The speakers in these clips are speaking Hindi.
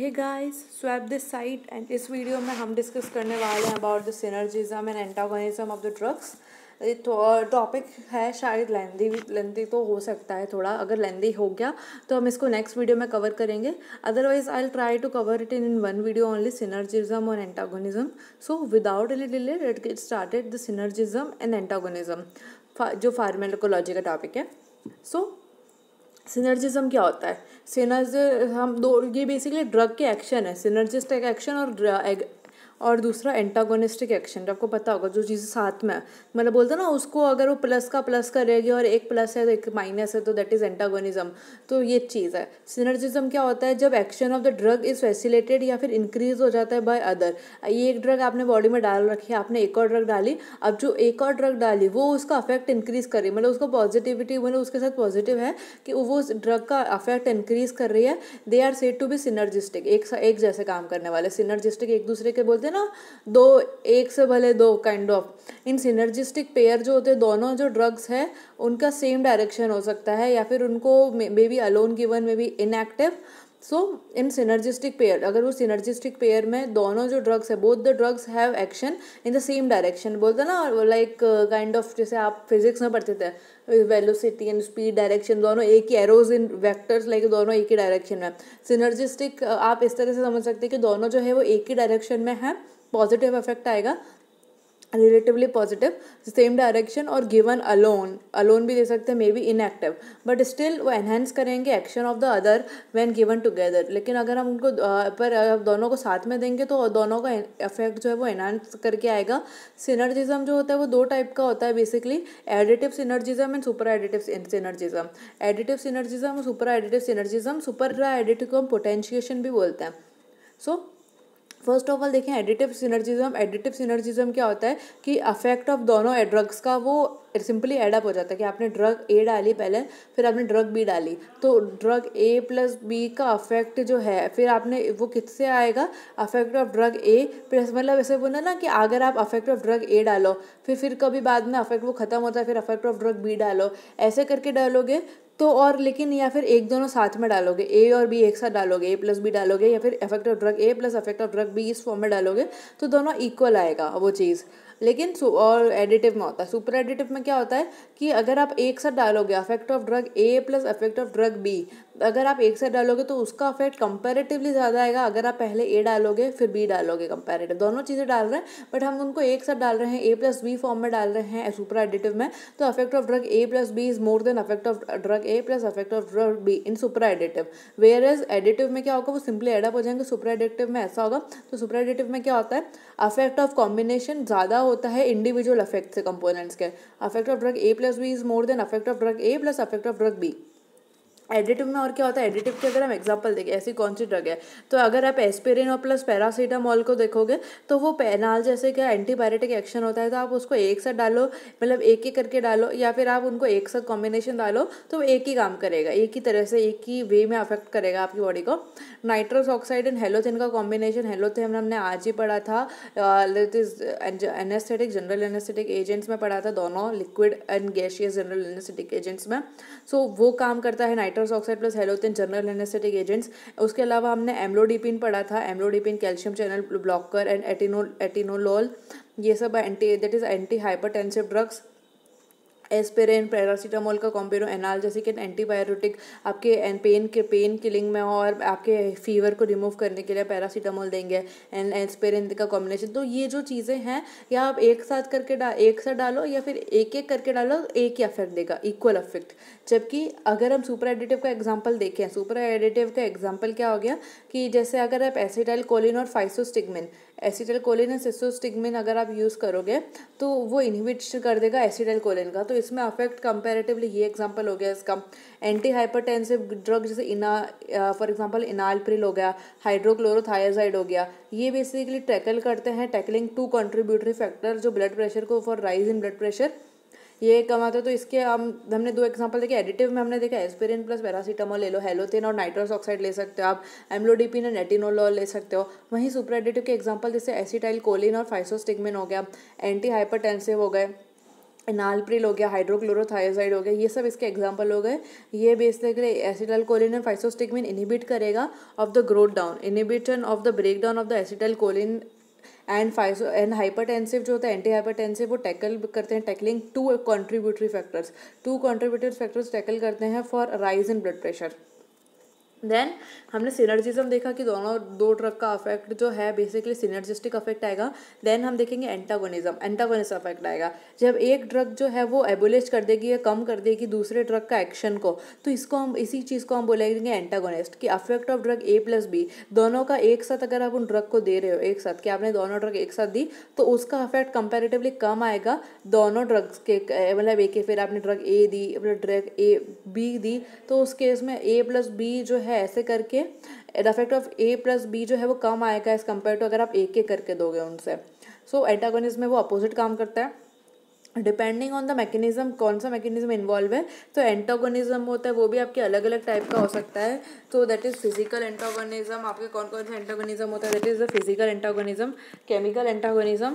hey guys swap this site and इस वीडियो में हम डिस्कस करने वाले हैं about the synergism and antagonism of the drugs topic है शायद लेंदी लेंदी तो हो सकता है थोड़ा अगर लेंदी हो गया तो हम इसको नेक्स्ट वीडियो में कवर करेंगे otherwise I try to cover it in in one video only synergism और antagonism so without any delay let get started the synergism and antagonism जो फार्मेकोलॉजी का टॉपिक है सो so, सिनर्जिज्म क्या होता है सिनर्ज हम दो ये बेसिकली ड्रग के एक्शन है सिनर्जिस्ट एक्शन और और दूसरा एंटागोनिस्टिक एक्शन आपको पता होगा जो चीज़ें साथ में मतलब बोलते ना उसको अगर वो प्लस का प्लस रहेगी और एक प्लस है तो एक माइनस है तो दैट इज़ एंटागोनिज्म तो ये चीज़ है सिनर्जिज्म क्या होता है जब action of the drug is facilitated या फिर इंक्रीज हो जाता है बाय अदर ये एक ड्रग आपने बॉडी में डाल रखी है आपने एक और ड्रग डाली अब जो एक और ड्रग डाली वो उसका अफेक्ट इंक्रीज कर रही है मतलब उसका पॉजिटिविटी मतलब उसके साथ पॉजिटिव है कि वो उस ड्रग का अफेक्ट इंक्रीज कर रही है they are said to be synergistic एक एक जैसे काम करने वाले सिनर्जिस्टिक एक दूसरे के बोलते हैं ना दो एक से भले दो kind of in synergistic pair जो होते हैं दोनों जो ड्रग्स है उनका सेम डायरेक्शन हो सकता है या फिर उनको may be alone given may be inactive so in synergistic pair अगर वो सिनर्जिस्टिक पेयर में दोनों जो ड्रग्स है both the drugs have action in the same direction बोलते ना लाइक काइंड ऑफ जैसे आप फिजिक्स में पढ़ते थे वेलोसिटी एंड स्पीड डायरेक्शन दोनों एक ही एरोज इन वेक्टर्स लाइक दोनों एक ही डायरेक्शन में सिनर्जिस्टिक uh, आप इस तरह से समझ सकते हैं कि दोनों जो है वो एक ही डायरेक्शन में है पॉजिटिव इफेक्ट आएगा रिलेटिवली पॉजिटिव सेम डायरेक्शन और गिवन अलोन अलोन भी दे सकते हैं may be inactive but still वो एनहेंस करेंगे action of the other when given together लेकिन अगर हम उनको पर दोनों को साथ में देंगे तो दोनों का इफेक्ट जो है वो एनहेंस करके आएगा सिनर्जिज्म जो होता है वो दो टाइप का होता है basically additive synergism and super additive synergism additive synergism super additive synergism super additive को हम पोटेंशिएशन भी बोलते हैं so so, first of all देखें एडिटिव सिनर्जिज्म एडिटिव सिनर्जिज्म क्या होता है कि अफेक्ट ऑफ दोनों ड्रग्स का वो सिंपली एडअप हो जाता है कि आपने ड्रग ए डाली पहले फिर आपने ड्रग बी डाली तो ड्रग ए प्लस बी का अफेक्ट जो है फिर आपने वो किससे आएगा affect of drug A plus मतलब ऐसे बोला ना कि अगर आप अफेक्ट ऑफ ड्रग ए डालो फिर फिर कभी बाद में अफेक्ट वो खत्म होता है फिर अफेक्ट ऑफ ड्रग बी डालो ऐसे करके डालोगे तो और लेकिन या फिर एक दोनों साथ में डालोगे ए और बी एक साथ डालोगे ए प्लस बी डालोगे या फिर effect of drug A plus effect of drug B इस फॉर्म में डालोगे तो दोनों इक्वल आएगा वो चीज़ लेकिन और एडिटिव में होता है सुपर एडिटिव में क्या होता है कि अगर आप एक साथ डालोगे affect of drug A plus affect of drug B अगर आप एक से डालोगे तो उसका अफेक्ट कंपेरेटिवली ज़्यादा आएगा अगर आप पहले ए डालोगे फिर बी डालोगे कंपेरेटिव दोनों चीज़ें डाल रहे हैं बट हम उनको एक साथ डाल रहे हैं ए प्लस बी फॉर्म में डाल रहे हैं सुपर एडिटिव में तो affect of drug A plus B is more than affect of drug A plus affect of drug B in super additive whereas additive में क्या होगा वो सिंपली एडअप हो जाएंगे सुपर एडिटिव में ऐसा होगा तो सुपर एडिटिव में क्या होता है अफेक्ट ऑफ कॉम्बिनेशन ज़्यादा होता है इंडिविजुअल अफेक्ट से कंपोनेंट्स के affect of drug A plus B is more than affect of drug A plus affect of drug B additive में और क्या होता है एडिटिव के अगर हम एग्जाम्पल देखें ऐसी कौन सी ड्रग है तो अगर आप एस्पिरिन और प्लस पैरासीटामॉल को देखोगे तो वो पैनाल जैसे क्या एंटीबायोटिक एक्शन होता है तो आप उसको एक साथ डालो मतलब एक एक करके डालो या फिर आप उनको एक साथ कॉम्बिनेशन डालो तो एक ही काम करेगा एक ही तरह से एक ही वे में अफेक्ट करेगा आपकी बॉडी को नाइट्रोस ऑक्साइड एंड हेलोथिन का कॉम्बिनेशन हेलोथिन हमने आज ही पढ़ा था एनेस्थेटिक जनरल एनेस्थेटिक एजेंट्स में पढ़ा था दोनों liquid and gaseous general anaesthetic agents में सो वो काम करता है nitro nitrous oxide plus halothane general anaesthetic agents उसके अलावा हमने एम्लोडिपिन पढ़ा था amlodipine calcium channel blocker and ateno atenolol ये सब anti that is anti hyper drugs aspirin paracetamol का कॉम्पेरो एनाल जैसे कि एंटीबायोटिक आपके एन पेन के पेन किलिंग में हो और आपके फीवर को रिमूव करने के लिए पैरासीटामोल देंगे एंड एस्पिरिन का कॉम्बिनेशन तो ये जो चीज़ें हैं या आप एक साथ करके डा एक साथ डालो या फिर एक एक करके डालो एक ही अफेक्ट देगा इक्वल अफेक्ट जबकि अगर हम सुपर एडिटिव का एग्जाम्पल देखें सुपर एडिटिव का एग्जाम्पल क्या हो गया कि जैसे अगर आप एसिटाइल कोलिन और फाइसोस्टिगमिन एसिडल कोलिन सिस्टोस्टिगमिन अगर आप यूज़ करोगे तो वो इनहिबिट कर देगा एसिडल कोलिन का तो इसमें अफेक्ट कंपेरेटिवली ये एग्जांपल हो गया इसका एंटी हाइपरटेंसिव ड्रग जैसे इना फॉर एग्जांपल इनालप्रिल हो गया हाइड्रोक्लोरोथायाजाइड हो गया ये बेसिकली टैकल करते हैं टैकलिंग टू कंट्रीब्यूटरी फैक्टर जो ब्लड प्रेशर को for rise in blood pressure ये कमाते तो इसके हम हमने दो एग्जांपल देखे एडिटिव में हमने देखा एस्पिरिन प्लस पैरासीटामोल ले लो हेलोथिन और नाइट्रस ऑक्साइड ले सकते हो आप एमलोडीपिन और एटिनोलॉल ले सकते हो वहीं सुपर एडिटिव के एग्जाम्पल जैसे एसिटाइल कोलिन और फाइसोस्टिगमिन हो गया एंटी हाइपरटेंसिव हो गए नालप्रिल हो गया हाइड्रोक्लोरोथायोसाइड हो गया ये सब इसके एग्जाम्पल हो गए ये basically acetyl choline and physostigmine inhibit करेगा of the growth down inhibition of the break down of the acetyl choline and physo and hypertensive जो होता है एंटी हाइपरटेंसिव वो टैकल करते हैं tackling two contributory factors two contributory factors tackle करते हैं for rise in blood pressure then हमने सिनर्जिज्म देखा कि दोनों दो ड्रग का अफेक्ट जो है बेसिकली सिनर्जिस्टिक अफेक्ट आएगा देन हम देखेंगे एंटागोनिज्म एंटागोनिस्ट अफेक्ट आएगा जब एक ड्रग जो है वो एबोलिश कर देगी या कम कर देगी दूसरे ड्रग का एक्शन को तो इसको हम इसी चीज़ को हम बोलेंगे एंटागोनिस्ट कि affect of drug A plus B दोनों का एक साथ अगर आप उन ड्रग को दे रहे हो एक साथ कि आपने दोनों ड्रग एक साथ दी तो उसका अफेक्ट कंपेरेटिवली कम आएगा दोनों ड्रग्स के मतलब एक फिर आपने ड्रग ए दी ड्रग ए बी दी तो उस केस में ए प्लस बी जो है है ऐसे करके the effect of A plus B जो है वो कम आएगा एज़ कम्पेयर टू अगर आप ए के करके दोगे उनसे सो so, एंटागोनिज्म में वो अपोजिट काम करता है डिपेंडिंग ऑन द मैकेनिज्म कौन सा मैकेनिज्म इन्वॉल्व है तो एंटागोनिज्म होता है वो भी आपके अलग अलग टाइप का हो सकता है तो दैट इज़ फिजिकल एंटागोनिज्म आपके कौन कौन सा एंटागोनिज्म होता है that is the physical antagonism chemical antagonism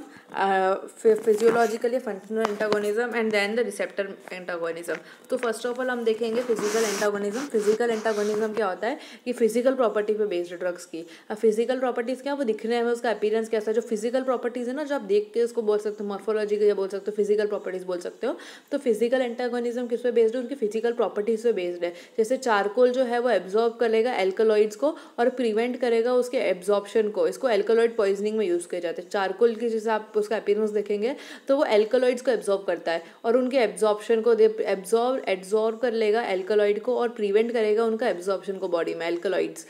physiological या functional antagonism and then the receptor antagonism तो फर्स्ट ऑफ ऑल हम देखेंगे फिजिकल एंटागोनिज्म फिजिकल एंटागोनिज्म क्या होता है कि फिजिकल प्रॉपर्टी पे बेस्ड ड्रग्स की अब फिजिकल प्रॉपर्टीज़ क्या वो दिखने में उसका अपीरेंस कैसा है जो फिजिकल प्रॉपर्टीज़ है ना जो आप देख के उसको बोल सकते हो मॉर्फोलॉजी या बोल सकते हो फिजिकल फिजिकल प्रॉपर्टीज़ बोल सकते हो तो फिजिकल एंटागोनिज्म किस पे बेस्ड है उनकी फिजिकल प्रॉपर्टीज़ पे बेस्ड है जैसे चारकोल जो है वो एब्जॉर्ब करेगा एल्कोलॉइड्स को और प्रिवेंट करेगा उसके एब्जॉर्प्शन को इसको एल्कोलॉइड पॉइजनिंग में यूज़ किया जाता है चारकोल की जैसे आप उसका अपीयरेंस देखेंगे तो वो एल्कोलॉइड्स को एब्जॉर्ब करता है और उनके एब्जॉर्प्शन को एब्जॉर्ब एब्जॉर्ब कर लेगा एल्कोलॉइड को और प्रिवेंट करेगा उनका एब्जॉर्प्शन को बॉडी में एल्कोलॉइड्स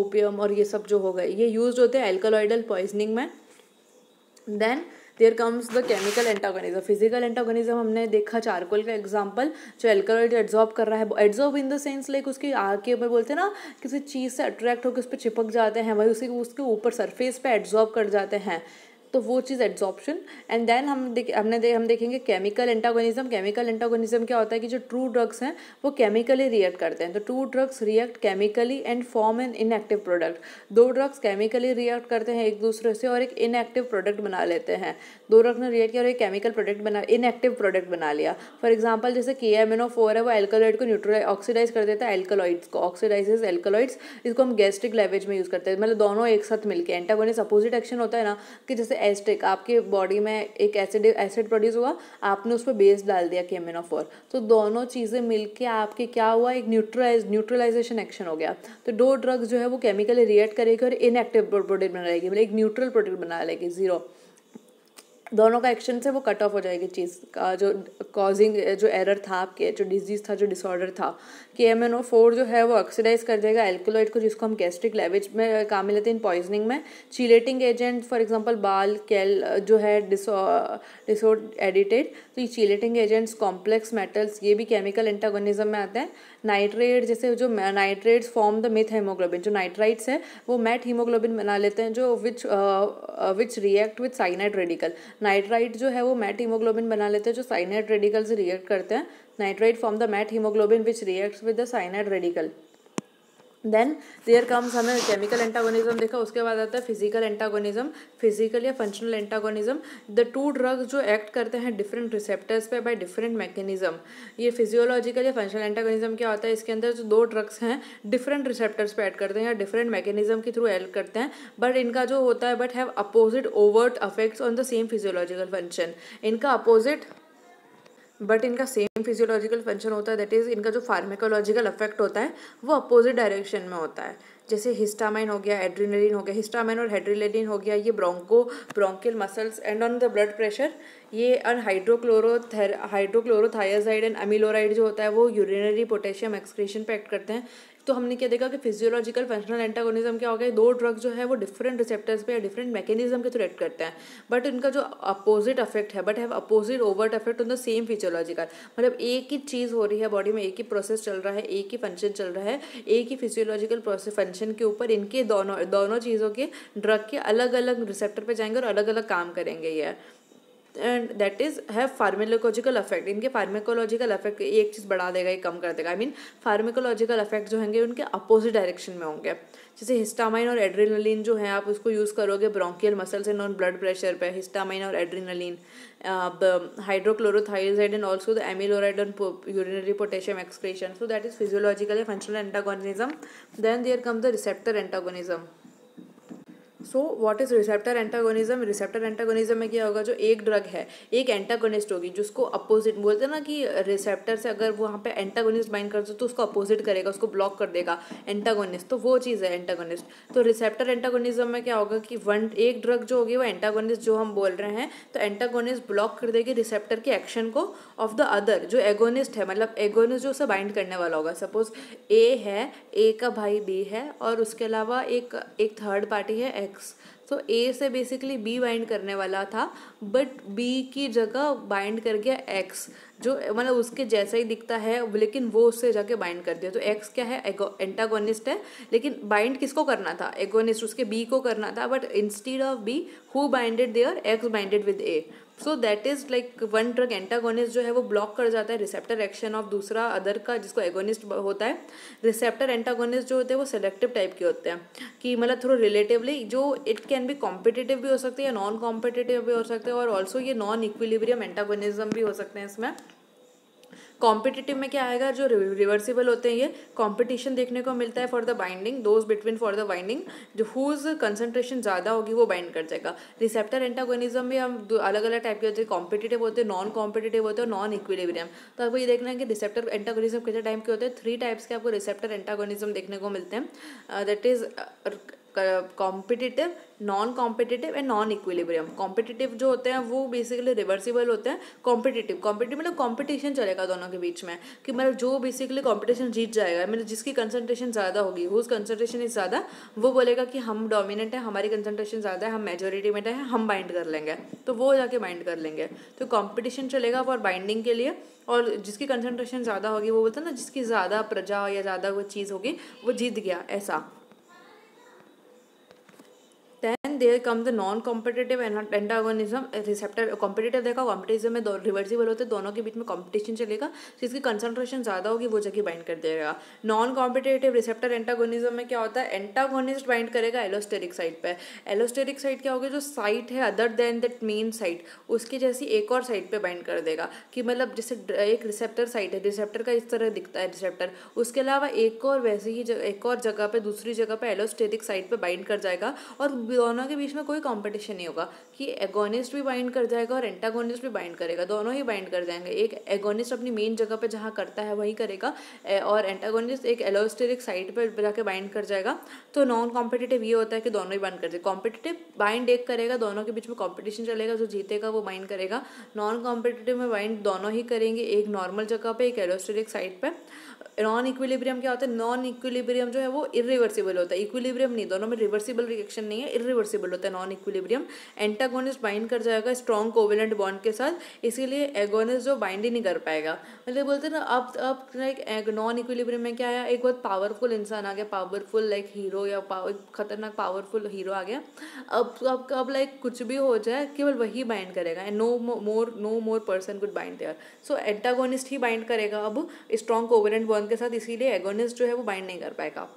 ओपियम और ये सब जो हो गए ये यूज होते हैं एल्कोलॉइडल पॉइजनिंग में then there comes the chemical antagonism physical antagonism हमने देखा चारकोल का एग्जाम्पल जो एल्कोलाइट एब्जॉर्ब कर रहा है absorb in the sense like उसकी आग के ऊपर बोलते हैं ना किसी चीज़ से अट्रैक्ट होकर उस पर चिपक जाते हैं वही उसी उसके ऊपर सरफेस पे एब्जॉर्ब कर जाते हैं तो वो चीज़ एड्जॉर्प्शन एंड देन हम देख हमने दे, हम देखेंगे केमिकल एंटागोनिज्म केमिकल एंटागोनिज्म क्या होता है कि जो ट्रू ड्रग्स हैं वो केमिकली रिएक्ट करते हैं तो two drugs react chemically and form an inactive product दो ड्रग्स केमिकली रिएक्ट करते हैं एक दूसरे से और एक इनएक्टिव प्रोडक्ट बना लेते हैं दो ड्रग्स ने रिएक्ट किया और एक केमिकल प्रोडक्ट बना इनएक्टिव प्रोडक्ट बना लिया फॉर एग्जाम्पल जैसे के एम एन ओ फोर है वो एल्कोलॉइड को न्यूट्रलाइज ऑक्सीडाइज कर देता है एल्कोलॉइड्स को ऑक्सीडाइजेज एल्कोलाइड्स इसको हम गैस्ट्रिक लेवेज में यूज़ करते हैं मतलब दोनों एक साथ मिलकर एंटागोनिस अपोजिट एक्शन होता है ना कि जैसे एस्टिक आपकी बॉडी में एक एसिड एसिड प्रोड्यूस हुआ आपने उस पर बेस डाल दिया केमेनोफोर तो दोनों चीज़ें मिलके आपके क्या हुआ एक न्यूट्रलाइज न्यूट्रलाइजेशन एक्शन हो गया तो दो ड्रग्स जो है वो केमिकली रिएक्ट करेगी और इनएक्टिव प्रोडक्ट बना रहेगी मतलब एक न्यूट्रल प्रोडक्ट बना लेगी जीरो दोनों का एक्शन से वो कट ऑफ हो जाएगी चीज़ का जो कॉजिंग जो एरर था आपके जो डिजीज़ था जो डिसऑर्डर था कि एम एन ओ फोर जो है वो ऑक्सीडाइज कर देगा एल्कोलाइड को जिसको हम गैस्ट्रिक लेवेज में काम लेते हैं इन पॉइजनिंग में चीलेटिंग एजेंट फॉर एग्जांपल बाल कैल जो है डिसोड एडिटेड तो ये चीलेटिंग एजेंट्स कॉम्प्लेक्स मेटल्स ये भी केमिकल एंटागोनिज्म में आते हैं नाइट्रेट जैसे जो nitrates form the methaemoglobin जो नाइट्राइट्स है वो मैट हीमोग्लोबिन बना लेते हैं जो which which react with cyanide radical nitrite जो है वो मैट हीमोग्लोबिन बना लेते हैं जो साइनाइट रेडिकल से रिएक्ट करते हैं nitrite form the methaemoglobin which reacts with the cyanide radical then there comes हमें केमिकल एंटागोनिज्म देखा उसके बाद आता है फिजिकल एंटागोनिज्म फिजिकल या functional antagonism the two drugs जो एक्ट करते हैं डिफरेंट रिसेप्टर्स पे बाय डिफरेंट मैकेनिज्म ये फिजियोलॉजिकल या फंक्शनल एंटागोनिज्म क्या होता है इसके अंदर जो दो ड्रग्स हैं डिफरेंट रिसेप्टर्स पे एड करते हैं या डिफरेंट मैकेनिज्म के थ्रू एड करते हैं बट इनका जो होता है but have opposite overt effects on the same physiological function इनका अपोजिट बट इनका सेम फिजियोलॉजिकल फंक्शन होता है दैट इज़ इनका जो फार्मेकोलॉजिकल इफेक्ट होता है वो अपोजिट डायरेक्शन में होता है जैसे हिस्टामाइन हो गया एड्रीनलिन हो गया हिस्टामाइन और हेड्रीनलिन हो गया ये broncho bronchial muscles and on the blood pressure ये अन हाइड्रोक्लोरोथर हाइड्रोक्लोरोथायाजाइड एंड अमिलोराइड जो होता है वो यूरिनरी पोटेशियम एक्सक्रीशन पर एक्ट करते हैं तो हमने क्या देखा कि फिजियोलॉजिकल फंक्शनल एंटागोनिज्म क्या हो गया दो ड्रग जो है वो डिफरेंट रिसेप्टर्स पे या डिफरेंट मैकेनिज्म के थ्रू एक्ट करते हैं बट उनका जो अपोजिट अफेक्ट है but have opposite overt effect on the same physiological मतलब एक ही चीज़ हो रही है बॉडी में एक ही प्रोसेस चल रहा है एक ही फंक्शन चल रहा है एक ही फिजियोलॉजिकल प्रोसेस फंक्शन के ऊपर इनके दोनों दोनों चीज़ों के ड्रग के अलग अलग रिसेप्टर पर जाएंगे और अलग अलग काम करेंगे ये and that is have pharmacological effect इनके फार्मेकोलॉजिकल अफेक्ट एक चीज़ बढ़ा देगा एक कम कर देगा आई मीन फार्मेकोलॉजिकल अफेक्ट जो होंगे उनके अपोजिट डायरेक्शन में होंगे जैसे हिस्टामाइन और एड्रीनलिन जो है आप उसको यूज़ करोगे bronchial muscles and on blood pressure पे हिस्टामाइन और adrenaline hydrochlorothiazide and also the amiloride and urinary potassium excretion so that is physiological functional antagonism then there come the receptor antagonism so what is receptor antagonism receptor antagonism में क्या होगा जो एक ड्रग है एक एंटागोनिस्ट होगी जिसको अपोजिट बोलते हैं ना कि रिसेप्टर से अगर वो वहाँ पे एंटागोनिस्ट बाइंड कर दो तो उसको अपोजिट करेगा उसको ब्लॉक कर देगा एंटागोनिस्ट तो वो चीज़ है एंटागोनिस्ट तो रिसेप्टर एंटागोनिज्म में क्या होगा कि वन एक ड्रग जो होगी वो एंटागोनिस्ट जो हम बोल रहे हैं तो एंटागोनिस्ट ब्लॉक कर देगी रिसेप्टर के एक्शन को ऑफ द अदर जो एगोनिस्ट है मतलब एगोनिस्ट जो उसे बाइंड करने वाला होगा सपोज ए है ए का भाई बी है और उसके अलावा एक एक थर्ड पार्टी है एक्स सिक्स तो ए से बेसिकली बी बाइंड करने वाला था बट बी की जगह बाइंड कर गया एक्स जो मतलब उसके जैसा ही दिखता है लेकिन वो उससे जाके बाइंड कर दिया तो एक्स क्या है एंटागोनिस्ट है लेकिन बाइंड किसको करना था एगोनिस्ट उसके बी को करना था but instead of B who binded there X binded with A so that is like one drug antagonist जो है वो ब्लॉक कर जाता है रिसेप्टर एक्शन ऑफ दूसरा अदर का जिसको एगोनिस्ट होता है रिसेप्टर एंटागोनिस्ट जो होते हैं वो सेलेक्टिव टाइप के होते हैं कि मतलब थोड़ा रिलेटिवली जो इट कैन बी कॉम्पिटेटिव भी हो सकते हैं नॉन कॉम्पिटेटिव भी हो सकते हैं और ऑल्सो ये नॉन इक्विलिब्रियम एंटागोनिज्म भी हो सकते हैं इसमें कॉम्पिटिटिव में क्या आएगा जो रिवर्सिबल होते हैं ये कॉम्पिटिशन देखने को मिलता है for the binding those between for the binding जो हुज कंसनट्रेशन ज़्यादा होगी वो बाइंड कर जाएगा रिसेप्टर एंटागोनिज्म में हम अलग अलग टाइप के होते हैं कॉम्पिटिटिव होते हैं नॉन कॉम्पिटिटिव होते हैं और नॉन इक्विलिब्रियम तो आपको ये देखना है कि रिसेप्टर एंटागोनिज्म कितने टाइप के होते हैं थ्री टाइप्स के आपको रिसेप्टर एंटागोनिज्म देखने को मिलते हैं that uh, is competitive non competitive and non equilibrium competitive जो होते हैं वो बेसिकली रिवर्सिबल होते हैं कॉम्पिटिटिव कॉम्पिटिटिव मतलब कॉम्पिटिशन चलेगा दोनों के बीच में कि मतलब जो बेसिकली कॉम्पिटिशन जीत जाएगा मतलब जिसकी कंसनट्रेशन ज़्यादा होगी हुज कंसनट्रेशन इज़ ज़्यादा वो बोलेगा कि हम डोमिनेट हैं हमारी कंसनट्रेशन ज़्यादा है हम मेजोरिटी में हैं हम बाइंड कर लेंगे तो वो जाके बाइंड कर लेंगे तो कॉम्पिटिशन चलेगा फॉर बाइंडिंग के लिए और जिसकी कंसनट्रेशन ज़्यादा होगी वो बोलते हैं ना जिसकी ज़्यादा प्रजा या ज़्यादा वो चीज़ होगी वो जीत गया ऐसा then there come the non competitive antagonism receptor competitive देखा कॉम्पिटिज्म में रिवर्सिबल होते दोनों के बीच में कॉम्पिटिशन चलेगा जिसकी कंसनट्रेशन ज़्यादा होगी वो जगह बाइंड कर देगा नॉन कॉम्पिटेटिव रिसेप्टर एंटागोनिज्म में क्या होता है एंटागोनिस्ट बाइंड करेगा एलोस्टेरिक साइट पर एलोस्टेरिक साइट क्या होगी जो साइट है other than that main site उसकी जैसी एक और साइट पर बाइंड कर देगा कि मतलब जैसे एक रिसेप्टर साइट है रिसेप्टर का इस तरह दिखता है रिसेप्टर उसके अलावा एक और वैसे ही एक और जगह पर दूसरी जगह पर एलोस्टेरिक साइट पर बाइंड कर जाएगा और दोनों के बीच में कोई कंपटीशन नहीं होगा कि एगोनिस्ट भी बाइंड कर जाएगा और एंटागोनिस्ट भी बाइंड करेगा दोनों ही बाइंड कर जाएंगे एक एगोनिस्ट अपनी मेन जगह पे जहाँ करता है वहीं करेगा और एंटागोनिस्ट एक एलोस्टेरिक साइड पर जाकर बाइंड कर जाएगा तो नॉन कॉम्पिटेटिव ये होता है कि दोनों ही बाइंड कर जाए कॉम्पिटेटिव बाइंड एक करेगा दोनों के बीच में कॉम्पिटिशन चलेगा जो जीतेगा वो बाइंड करेगा नॉन कॉम्पिटिटिव में बाइंड दोनों ही करेंगे एक नॉर्मल जगह पर एक एलोस्टेरिक साइड पर नॉन इक्विलिब्रियम क्या होता है नॉन इक्विलिब्रियम जो है वो इरिवर्सिबल होता है इक्विलिब्रियम नहीं दोनों में रिवर्सिबल रिएक्शन नहीं है इरिवर्सिबल होता है नॉन इक्विलिब्रियम एंटागोनिस्ट बाइंड कर जाएगा स्ट्रॉन्ग कोविलेंट बॉन्ड के साथ इसीलिए एगोनिस्ट जो बाइंड ही नहीं कर पाएगा मतलब बोलते हैं ना अब अब लाइक नॉन इक्विलिब्रियम में क्या आया एक बहुत पावरफुल इंसान आ गया पावरफुल लाइक हीरो या पावर खतरनाक पावरफुल हीरो आ गया अब अब अब लाइक कुछ भी हो जाए केवल वही बाइंड करेगा and no more no more person good bind there so antagonist ही बाइंड करेगा अब स्ट्रॉन्ग कोविलेंट वन के साथ इसीलिए एगोनिस्ट जो है वो बाइंड नहीं कर पाएगा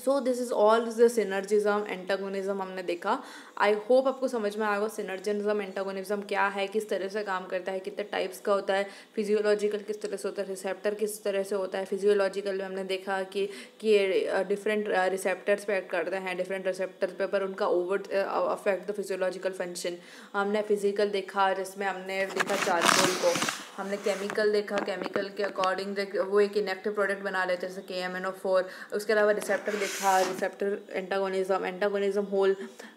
so this is all the synergism antagonism हमने देखा आई होप आपको समझ में आएगा सिनर्जिज्म एंटागोनिज्म क्या है किस तरह से काम करता है कितने टाइप्स का होता है फिजियोलॉजिकल किस तरह से होता है रिसेप्टर किस तरह से होता है फिजियोलॉजिकल में हमने देखा कि कि ये डिफरेंट रिसेप्टर्स पे एक्ट करते हैं डिफरेंट रिसेप्टर्स पे पर उनका over effect the physiological function हमने फिजिकल देखा जिसमें हमने देखा चारकोल को हमने केमिकल देखा केमिकल के अकॉर्डिंग वो एक इनेक्टिव प्रोडक्ट बना लेते हैं जैसे के एम एन ओ फोर उसके अलावा रिसेप्टर देखा receptor antagonism antagonism whole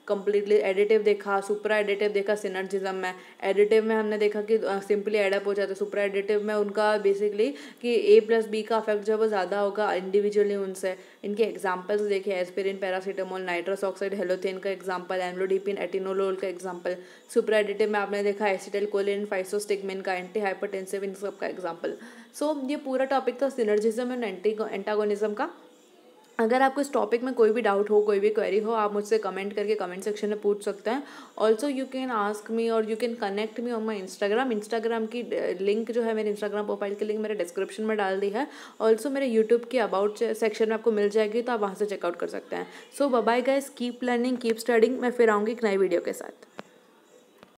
completely additive देखा सुपरा एडिटिव देखा सिनर्जिज्म में एडिटिव में हमने देखा कि सिंपली एडअप हो जाता है सुपरा एडिटिव में उनका बेसिकली कि ए प्लस बी का अफेक्ट जो है वो ज़्यादा होगा इंडिविजुअली उनसे इनके एग्जाम्पल्स देखे aspirin paracetamol nitrous oxide halothane का एग्जाम्पल एमलोडीपिन एटिनोलोल का एग्जाम्पल सुपरा एडिटिव में आपने देखा एसिटल कोलिन फाइसोस्टिगमिन का एंटी हाइपरटेंसिव इन सब का एग्जाम्पल सो so, ये पूरा टॉपिक था सिनर्जिज्म एंड एंटी एंटागोनिज्म का अगर आपको इस टॉपिक में कोई भी डाउट हो कोई भी क्वेरी हो आप मुझसे कमेंट करके कमेंट सेक्शन में पूछ सकते हैं also you can ask me और you can connect me on my Instagram Instagram की लिंक जो है मेरे इंस्टाग्राम प्रोफाइल की लिंक मेरे डिस्क्रिप्शन में डाल दी है ऑल्सो मेरे यूट्यूब की अबाउट सेक्शन में आपको मिल जाएगी तो आप वहाँ से चेकआउट कर सकते हैं so bye guys keep learning keep studying मैं फिर आऊँगी एक नई वीडियो के साथ